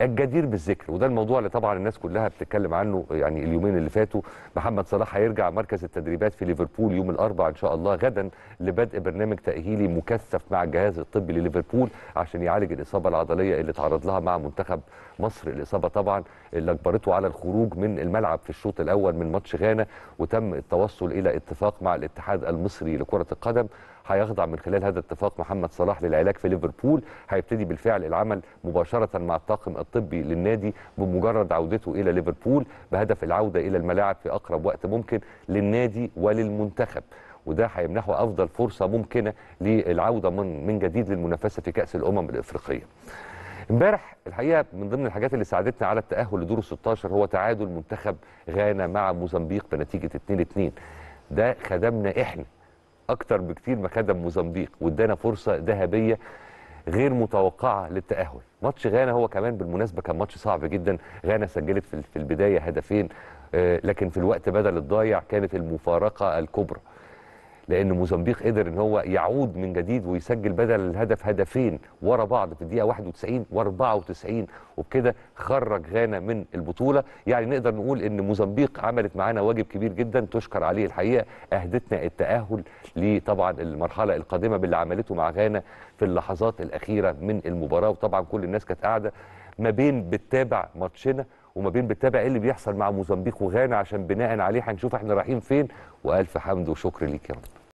الجدير بالذكر وده الموضوع اللي طبعا الناس كلها بتتكلم عنه يعني اليومين اللي فاتوا محمد صلاح هيرجع مركز التدريبات في ليفربول يوم الاربعاء ان شاء الله غدا لبدء برنامج تاهيلي مكثف مع الجهاز الطبي لليفربول عشان يعالج الاصابه العضليه اللي تعرض لها مع منتخب مصر الاصابه طبعا اللي اجبرته على الخروج من الملعب في الشوط الاول من ماتش غانا وتم التوصل الى اتفاق مع الاتحاد المصري لكره القدم هيخضع من خلال هذا الاتفاق محمد صلاح للعلاج في ليفربول هيبتدي بالفعل العمل مباشره مع الطاقم الطبي للنادي بمجرد عودته الى ليفربول بهدف العوده الى الملاعب في اقرب وقت ممكن للنادي وللمنتخب وده هيمنحه افضل فرصه ممكنه للعوده من من جديد للمنافسه في كاس الامم الافريقيه. امبارح الحقيقه من ضمن الحاجات اللي ساعدتنا على التاهل لدور 16 هو تعادل منتخب غانا مع موزمبيق بنتيجه 2-2 ده خدمنا احنا اكتر بكتير ما خدم موزمبيق وادانا فرصه ذهبيه غير متوقعه للتاهل ماتش غانا هو كمان بالمناسبه كان ماتش صعب جدا غانا سجلت في البدايه هدفين آه، لكن في الوقت بدل الضايع كانت المفارقه الكبرى لان موزمبيق قدر ان هو يعود من جديد ويسجل بدل الهدف هدفين ورا بعض في الدقيقه 91 و94 وبكده خرج غانا من البطوله يعني نقدر نقول ان موزمبيق عملت معانا واجب كبير جدا تشكر عليه الحقيقه اهدتنا التاهل لطبعا المرحله القادمه باللي عملته مع غانا في اللحظات الاخيره من المباراه وطبعا كل الناس كانت قاعده ما بين بتتابع ماتشنا وما بين بتتابع ايه اللي بيحصل مع موزمبيق وغانا عشان بناء عليه هنشوف احنا رايحين فين والف حمد وشكر ليك يا رب